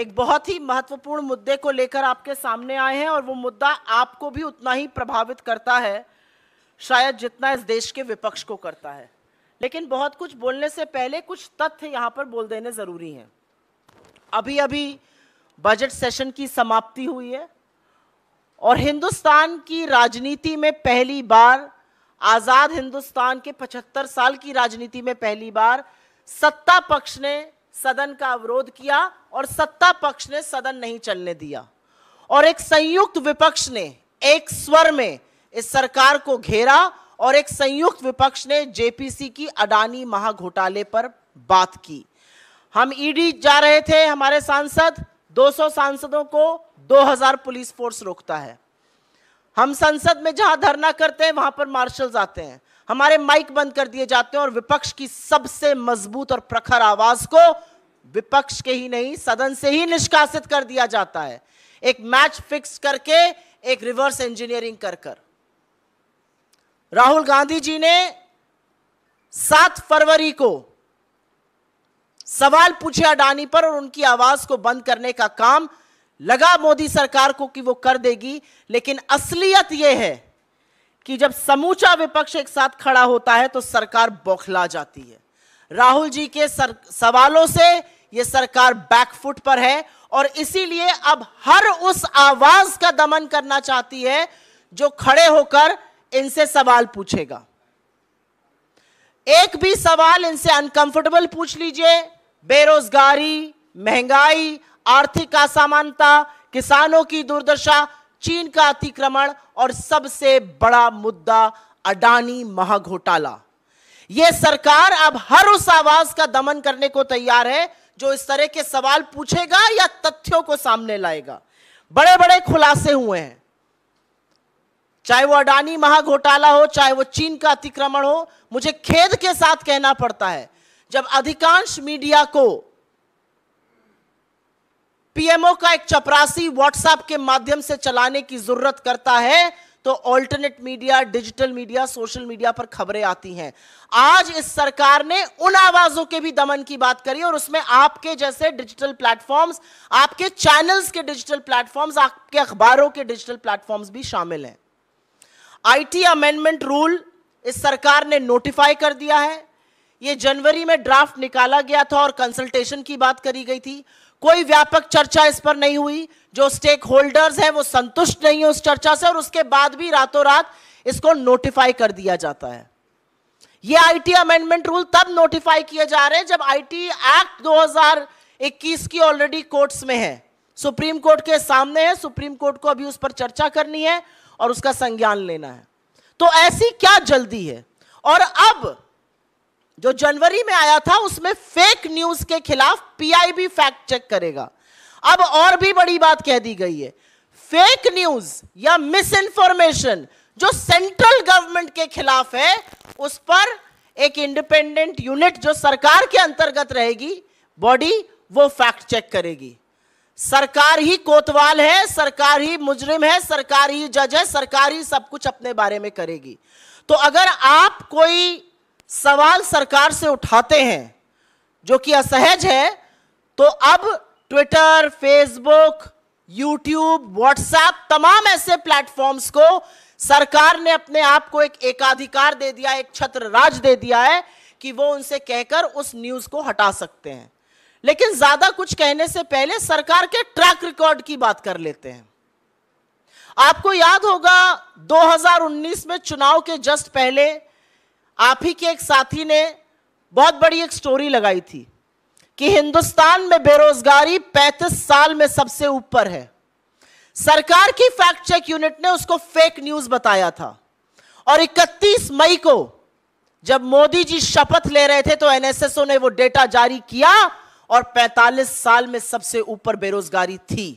एक बहुत ही महत्वपूर्ण मुद्दे को लेकर आपके सामने आए हैं और वो मुद्दा आपको भी उतना ही प्रभावित करता है शायद जितना इस देश के विपक्ष को करता है लेकिन बहुत कुछ बोलने से पहले कुछ तथ्य यहाँ पर बोल देने ज़रूरी हैं अभी अभी बजट सेशन की समाप्ति हुई है और हिंदुस्तान की राजनीति में पहली बार आज़ाद हिंदुस्तान के 75 साल की राजनीति में पहली बार सत्ता पक्ष ने सदन का अवरोध किया और सत्ता पक्ष ने सदन नहीं चलने दिया और एक संयुक्त विपक्ष ने एक स्वर में इस सरकार को घेरा और एक संयुक्त विपक्ष ने जेपीसी की अडानी महाघोटाले पर बात की हम ईडी e जा रहे थे हमारे सांसद 200 सांसदों को 2000 पुलिस फोर्स रोकता है हम संसद में जहां धरना करते हैं वहां पर मार्शल आते हैं हमारे माइक बंद कर दिए जाते हैं और विपक्ष की सबसे मजबूत और प्रखर आवाज को विपक्ष के ही नहीं सदन से ही निष्कासित कर दिया जाता है एक मैच फिक्स करके एक रिवर्स इंजीनियरिंग कर कर राहुल गांधी जी ने सात फरवरी को सवाल पूछे अडानी पर और उनकी आवाज को बंद करने का काम लगा मोदी सरकार को कि वो कर देगी लेकिन असलियत यह है कि जब समूचा विपक्ष एक साथ खड़ा होता है तो सरकार बौखला जाती है राहुल जी के सर, सवालों से ये सरकार बैकफुट पर है और इसीलिए अब हर उस आवाज का दमन करना चाहती है जो खड़े होकर इनसे सवाल पूछेगा एक भी सवाल इनसे अनकंफर्टेबल पूछ लीजिए बेरोजगारी महंगाई आर्थिक असमानता किसानों की दुर्दशा चीन का अतिक्रमण और सबसे बड़ा मुद्दा अडानी महाघोटाला यह सरकार अब हर उस आवाज का दमन करने को तैयार है जो इस तरह के सवाल पूछेगा या तथ्यों को सामने लाएगा बड़े बड़े खुलासे हुए हैं चाहे वो अडानी महाघोटाला हो चाहे वो चीन का अतिक्रमण हो मुझे खेद के साथ कहना पड़ता है जब अधिकांश मीडिया को पीएमओ का एक चपरासी व्हाट्सएप के माध्यम से चलाने की जरूरत करता है तो alternate media digital media social media पर खबरें आती हैं आज इस सरकार ने उन आवाजों के भी दमन की बात करी और उसमें आपके जैसे डिजिटल प्लेटफॉर्म्स आपके चैनल्स के डिजिटल प्लेटफॉर्म्स आपके अखबारों के डिजिटल प्लेटफॉर्म्स भी शामिल हैं आईटी अमेंडमेंट रूल इस सरकार ने नोटिफाई कर दिया है ये जनवरी में ड्राफ्ट निकाला गया था और कंसल्टेशन की बात करी गई थी कोई व्यापक चर्चा इस पर नहीं हुई जो स्टेक होल्डर्स हैं वो संतुष्ट नहीं है उस चर्चा से और उसके बाद भी रातों रात इसको नोटिफाई कर दिया जाता है ये आईटी अमेंडमेंट रूल तब नोटिफाई किए जा रहे हैं जब आईटी एक्ट 2021 की ऑलरेडी कोर्ट्स में है सुप्रीम कोर्ट के सामने है सुप्रीम कोर्ट को अभी उस पर चर्चा करनी है और उसका संज्ञान लेना है तो ऐसी क्या जल्दी है और अब जो जनवरी में आया था उसमें फेक न्यूज के खिलाफ पीआईबी फैक्ट चेक करेगा अब और भी बड़ी बात कह दी गई है फेक न्यूज या मिस इंफॉर्मेशन जो सेंट्रल गवर्नमेंट के खिलाफ है उस पर एक इंडिपेंडेंट यूनिट जो सरकार के अंतर्गत रहेगी बॉडी वो फैक्ट चेक करेगी सरकार ही कोतवाल है सरकार ही मुजरिम है सरकार ही जज है सरकार ही सब कुछ अपने बारे में करेगी तो अगर आप कोई सवाल सरकार से उठाते हैं जो कि असहज है तो अब ट्विटर फेसबुक यूट्यूब व्हाट्सएप तमाम ऐसे प्लेटफॉर्म्स को सरकार ने अपने आप को एक एकाधिकार दे दिया एक छत्र राज दे दिया है कि वो उनसे कहकर उस न्यूज को हटा सकते हैं लेकिन ज्यादा कुछ कहने से पहले सरकार के ट्रैक रिकॉर्ड की बात कर लेते हैं आपको याद होगा 2019 में चुनाव के जस्ट पहले आप ही के एक साथी ने बहुत बड़ी एक स्टोरी लगाई थी कि हिंदुस्तान में बेरोजगारी 35 साल में सबसे ऊपर है सरकार की फैक्ट चेक यूनिट ने उसको फेक न्यूज बताया था और 31 मई को जब मोदी जी शपथ ले रहे थे तो एनएसएसओ ने वो डेटा जारी किया और 45 साल में सबसे ऊपर बेरोजगारी थी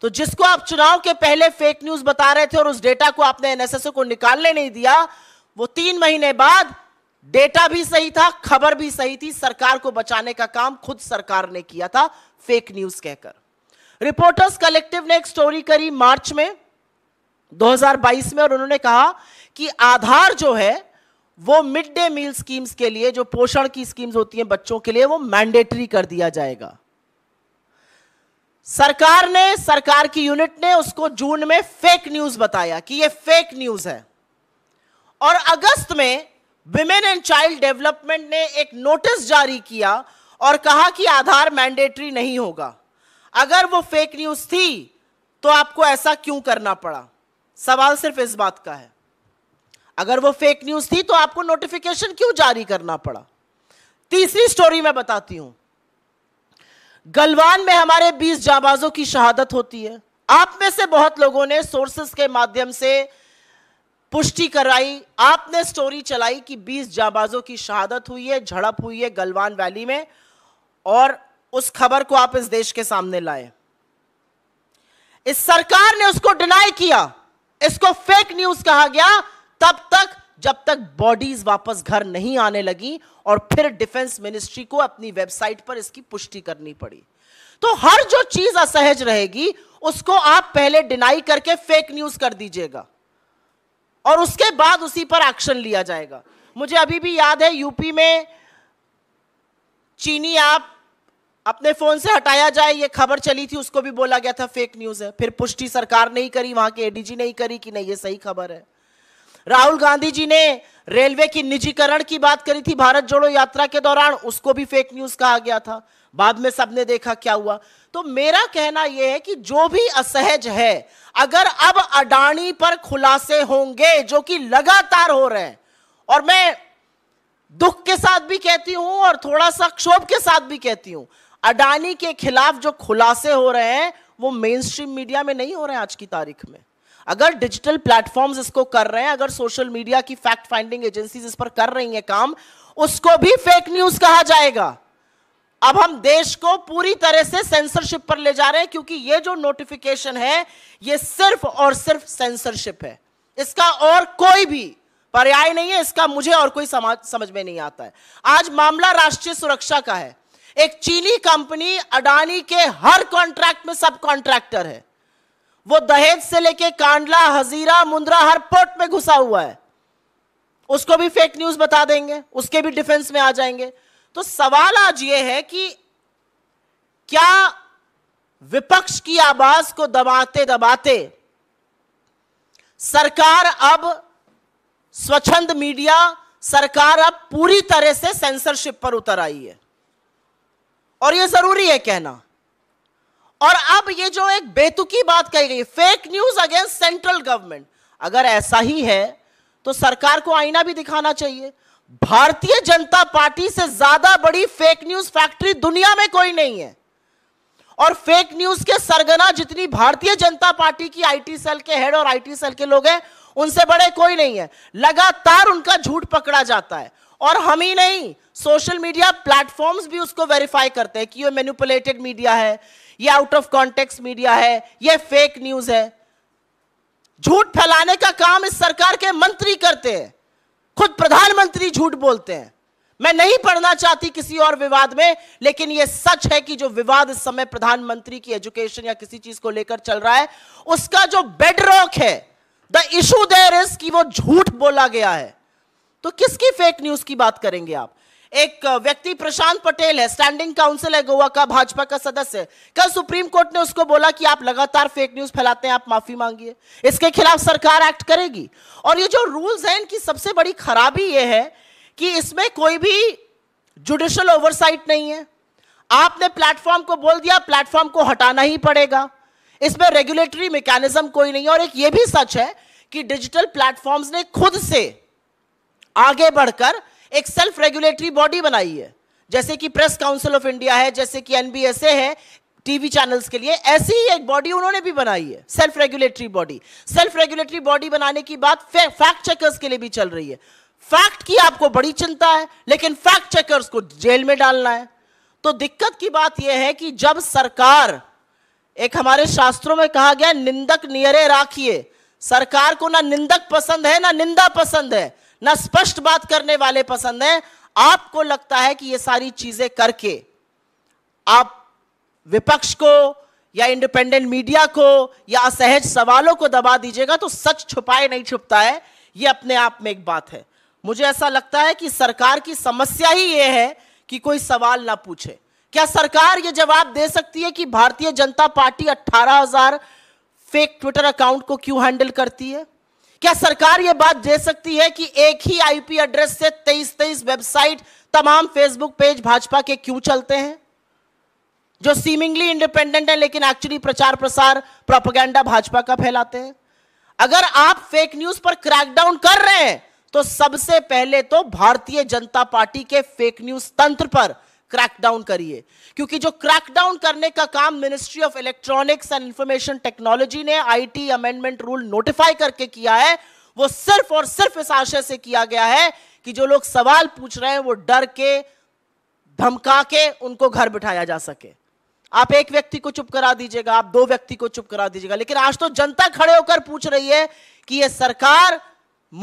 तो जिसको आप चुनाव के पहले फेक न्यूज बता रहे थे और उस डेटा को आपने एनएसएसओ को निकालने नहीं दिया वो तीन महीने बाद डेटा भी सही था खबर भी सही थी सरकार को बचाने का काम खुद सरकार ने किया था फेक न्यूज कहकर रिपोर्टर्स कलेक्टिव ने एक स्टोरी करी मार्च में 2022 में और उन्होंने कहा कि आधार जो है वो मिड डे मील स्कीम्स के लिए जो पोषण की स्कीम्स होती हैं बच्चों के लिए वो मैंडेटरी कर दिया जाएगा सरकार ने सरकार की यूनिट ने उसको जून में फेक न्यूज बताया कि ये फेक न्यूज है और अगस्त में विमेन एंड चाइल्ड डेवलपमेंट ने एक नोटिस जारी किया और कहा कि आधार मैंडेटरी नहीं होगा अगर वो फेक न्यूज थी तो आपको ऐसा क्यों करना पड़ा सवाल सिर्फ इस बात का है अगर वो फेक न्यूज थी तो आपको नोटिफिकेशन क्यों जारी करना पड़ा तीसरी स्टोरी मैं बताती हूं गलवान में हमारे 20 जाबाजों की शहादत होती है आप में से बहुत लोगों ने सोर्सेस के माध्यम से पुष्टि कराई आपने स्टोरी चलाई कि 20 जाबाजों की शहादत हुई है झड़प हुई है गलवान वैली में और उस खबर को आप इस देश के सामने लाए इस सरकार ने उसको डिनाई किया इसको फेक न्यूज कहा गया तब तक जब तक बॉडीज वापस घर नहीं आने लगी और फिर डिफेंस मिनिस्ट्री को अपनी वेबसाइट पर इसकी पुष्टि करनी पड़ी तो हर जो चीज असहज रहेगी उसको आप पहले डिनाई करके फेक न्यूज कर दीजिएगा और उसके बाद उसी पर एक्शन लिया जाएगा मुझे अभी भी याद है यूपी में चीनी आप अपने फोन से हटाया जाए ये खबर चली थी उसको भी बोला गया था फेक न्यूज है फिर पुष्टि सरकार नहीं करी वहां के एडीजी नहीं करी कि नहीं ये सही खबर है राहुल गांधी जी ने रेलवे की निजीकरण की बात करी थी भारत जोड़ो यात्रा के दौरान उसको भी फेक न्यूज कहा गया था बाद में सबने देखा क्या हुआ तो मेरा कहना यह है कि जो भी असहज है अगर अब अडानी पर खुलासे होंगे जो कि लगातार हो रहे हैं और मैं दुख के साथ भी कहती हूं और थोड़ा सा क्षोभ के साथ भी कहती हूं अडानी के खिलाफ जो खुलासे हो रहे हैं वो मेन स्ट्रीम मीडिया में नहीं हो रहे हैं आज की तारीख में अगर डिजिटल प्लेटफॉर्म्स इसको कर रहे हैं अगर सोशल मीडिया की फैक्ट फाइंडिंग एजेंसीज इस पर कर रही हैं काम उसको भी फेक न्यूज कहा जाएगा अब हम देश को पूरी तरह से सेंसरशिप पर ले जा रहे हैं क्योंकि ये जो नोटिफिकेशन है ये सिर्फ और सिर्फ सेंसरशिप है इसका और कोई भी पर्याय नहीं है इसका मुझे और कोई समाज समझ में नहीं आता है आज मामला राष्ट्रीय सुरक्षा का है एक चीनी कंपनी अडानी के हर कॉन्ट्रैक्ट में सब कॉन्ट्रैक्टर है वो दहेज से लेके कांडला हजीरा मुंद्रा हर पोर्ट में घुसा हुआ है उसको भी फेक न्यूज बता देंगे उसके भी डिफेंस में आ जाएंगे तो सवाल आज ये है कि क्या विपक्ष की आवाज को दबाते दबाते सरकार अब स्वच्छंद मीडिया सरकार अब पूरी तरह से सेंसरशिप पर उतर आई है और यह जरूरी है कहना और अब ये जो एक बेतुकी बात कही गई fake news against central government अगर ऐसा ही है तो सरकार को आईना भी दिखाना चाहिए भारतीय जनता पार्टी से ज्यादा बड़ी फेक न्यूज फैक्ट्री दुनिया में कोई नहीं है और फेक न्यूज के सरगना जितनी भारतीय जनता पार्टी की आईटी सेल के हेड और आईटी सेल के लोग हैं उनसे बड़े कोई नहीं है लगातार उनका झूठ पकड़ा जाता है और हम ही नहीं सोशल मीडिया प्लेटफॉर्म्स भी उसको वेरीफाई करते हैं कि ये मैनिपुलेटेड मीडिया है ये आउट ऑफ कॉन्टेक्स्ट मीडिया है ये फेक न्यूज है झूठ फैलाने का काम इस सरकार के मंत्री करते हैं खुद प्रधानमंत्री झूठ बोलते हैं मैं नहीं पढ़ना चाहती किसी और विवाद में लेकिन यह सच है कि जो विवाद इस समय प्रधानमंत्री की एजुकेशन या किसी चीज को लेकर चल रहा है उसका जो बेडरॉक है द इशू देर इज कि वो झूठ बोला गया है तो किसकी फेक न्यूज की बात करेंगे आप एक व्यक्ति प्रशांत पटेल है स्टैंडिंग काउंसिल है गोवा का भाजपा का सदस्य कल सुप्रीम कोर्ट ने उसको बोला कि आप लगातार फेक न्यूज फैलाते हैं आप माफी मांगिए इसके खिलाफ सरकार एक्ट करेगी और ये जो रूल्स हैं इनकी सबसे बड़ी खराबी ये है कि इसमें कोई भी जुडिशल ओवरसाइट नहीं है आपने प्लेटफॉर्म को बोल दिया प्लेटफॉर्म को हटाना ही पड़ेगा इसमें रेगुलेटरी मैकेनिज्म कोई नहीं और एक ये भी सच है कि डिजिटल प्लेटफॉर्म्स ने खुद से आगे बढ़कर एक सेल्फ रेगुलेटरी बॉडी बनाई है जैसे कि प्रेस काउंसिल ऑफ इंडिया है जैसे कि एनबीएसए है टीवी चैनल्स के लिए ऐसी ही एक बॉडी उन्होंने भी बनाई है self regulatory body self regulatory body बनाने की बात फैक्ट चेकर्स के लिए भी चल रही है फैक्ट की आपको बड़ी चिंता है लेकिन फैक्ट चेकर्स को जेल में डालना है तो दिक्कत की बात यह है कि जब सरकार एक हमारे शास्त्रों में कहा गया निंदक नियरे राखिए सरकार को ना निंदक पसंद है ना निंदा पसंद है ना स्पष्ट बात करने वाले पसंद हैं आपको लगता है कि ये सारी चीजें करके आप विपक्ष को या इंडिपेंडेंट मीडिया को या असहज सवालों को दबा दीजिएगा तो सच छुपाए नहीं छुपता है ये अपने आप में एक बात है मुझे ऐसा लगता है कि सरकार की समस्या ही ये है कि कोई सवाल ना पूछे क्या सरकार ये जवाब दे सकती है कि भारतीय Janata party 18,000 fake Twitter account को क्यों हैंडल करती है क्या सरकार यह बात दे सकती है कि एक ही आईपी एड्रेस से तेईस तेईस वेबसाइट तमाम फेसबुक पेज भाजपा के क्यों चलते हैं जो सीमिंगली इंडिपेंडेंट है लेकिन एक्चुअली प्रचार प्रसार प्रोपोगेंडा भाजपा का फैलाते हैं अगर आप फेक न्यूज पर क्रैकडाउन कर रहे हैं तो सबसे पहले तो भारतीय जनता पार्टी के फेक न्यूज तंत्र पर क्रैकडाउन करिए क्योंकि जो क्रैकडाउन करने का काम ministry of electronics and information technology ने आईटी अमेंडमेंट रूल नोटिफाई करके किया है वो सिर्फ और सिर्फ इस आशय से किया गया है कि जो लोग सवाल पूछ रहे हैं वो डर के धमका के उनको घर बिठाया जा सके आप एक व्यक्ति को चुप करा दीजिएगा आप दो व्यक्ति को चुप करा दीजिएगा लेकिन आज तो जनता खड़े होकर पूछ रही है कि यह सरकार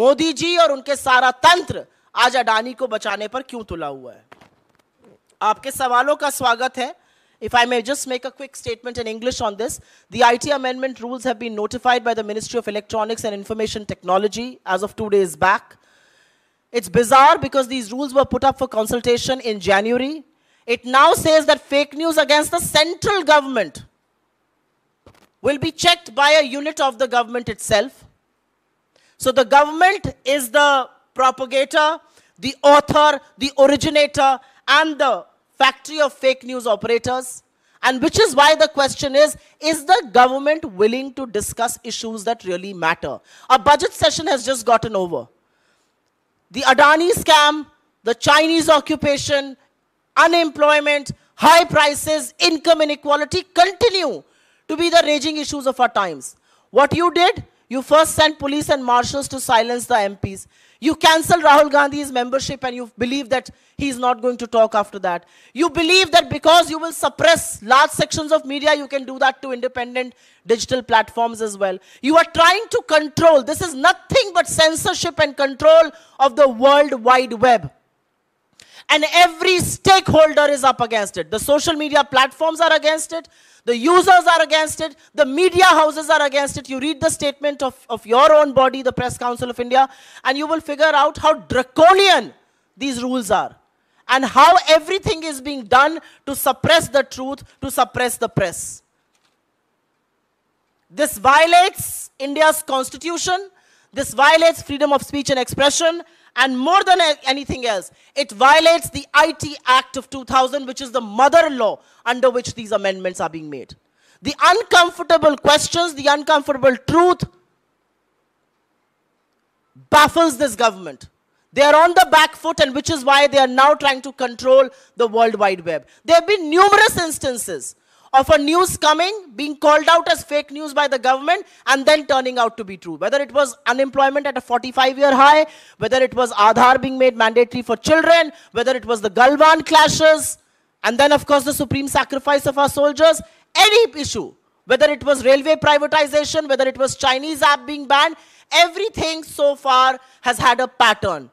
मोदी जी और उनके सारा तंत्र आज अडानी को बचाने पर क्यों तुला हुआ है आपके सवालों का स्वागत है If I may just make a quick statement in English on this, the IT amendment rules have been notified by the Ministry of Electronics and Information Technology as of two days back. It's bizarre because these rules were put up for consultation in January. It now says that fake news against the central government will be checked by a unit of the government itself. So the government is the propagator, the author, the originator, and the factory of fake news operators. And which is why the question is, is the government willing to discuss issues that really matter? A budget session has just gotten over. The Adani scam, the Chinese occupation, unemployment, high prices, income inequality continue to be the raging issues of our times. What you did you first send police and marshals to silence the MPs. You cancel Rahul Gandhi's membership and you believe that he's not going to talk after that. You believe that because you will suppress large sections of media, you can do that to independent digital platforms as well. You are trying to control. This is nothing but censorship and control of the World Wide Web and every stakeholder is up against it. The social media platforms are against it, the users are against it, the media houses are against it. You read the statement of, of your own body, the Press Council of India, and you will figure out how draconian these rules are and how everything is being done to suppress the truth, to suppress the press. This violates India's constitution. This violates freedom of speech and expression. And more than anything else, it violates the IT Act of 2000, which is the mother law under which these amendments are being made. The uncomfortable questions, the uncomfortable truth baffles this government. They are on the back foot and which is why they are now trying to control the World Wide Web. There have been numerous instances of a news coming, being called out as fake news by the government, and then turning out to be true. Whether it was unemployment at a 45 year high, whether it was Aadhaar being made mandatory for children, whether it was the Galvan clashes, and then, of course, the supreme sacrifice of our soldiers, any issue, whether it was railway privatization, whether it was Chinese app being banned, everything so far has had a pattern.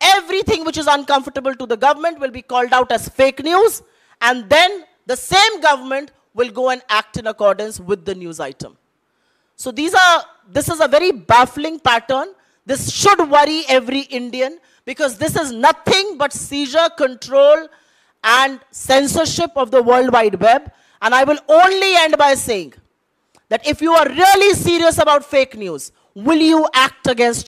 Everything which is uncomfortable to the government will be called out as fake news, and then the same government will go and act in accordance with the news item. So these are, this is a very baffling pattern. This should worry every Indian because this is nothing but seizure, control, and censorship of the World Wide Web. And I will only end by saying that if you are really serious about fake news, will you act against